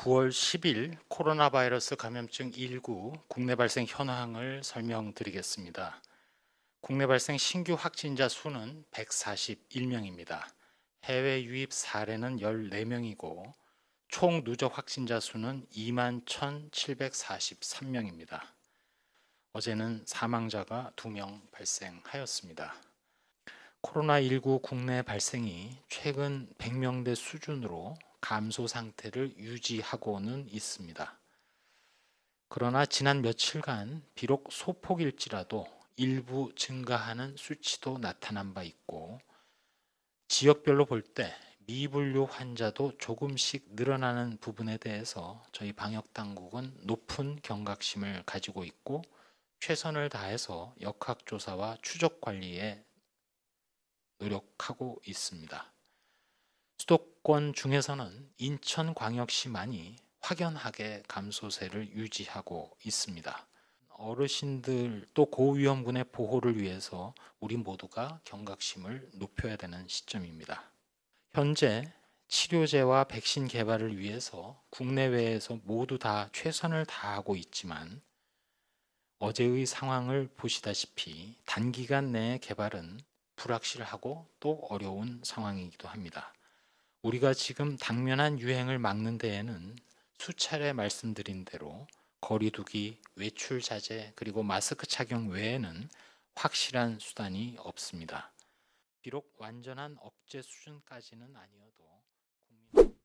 9월 10일 코로나 바이러스 감염증 1 9 국내 발생 현황을 설명드리겠습니다. 국내 발생 신규 확진자 수는 141명입니다. 해외 유입 사례는 14명이고 총 누적 확진자 수는 2만 1,743명입니다. 어제는 사망자가 2명 발생하였습니다. 코로나19 국내 발생이 최근 100명대 수준으로 감소 상태를 유지하고는 있습니다. 그러나 지난 며칠간 비록 소폭일지라도 일부 증가하는 수치도 나타난 바 있고 지역별로 볼 때 미분류 환자도 조금씩 늘어나는 부분에 대해서 저희 방역 당국은 높은 경각심을 가지고 있고 최선을 다해서 역학조사와 추적 관리에 노력하고 있습니다. 수도권 중에서는 인천광역시만이 확연하게 감소세를 유지하고 있습니다. 어르신들 또 고위험군의 보호를 위해서 우리 모두가 경각심을 높여야 되는 시점입니다. 현재 치료제와 백신 개발을 위해서 국내외에서 모두 다 최선을 다하고 있지만 어제의 상황을 보시다시피 단기간 내의 개발은 불확실하고 또 어려운 상황이기도 합니다. 우리가 지금 당면한 유행을 막는 데에는 수차례 말씀드린 대로 거리두기, 외출 자제, 그리고 마스크 착용 외에는 확실한 수단이 없습니다. 비록 완전한 억제 수준까지는 아니어도 국민...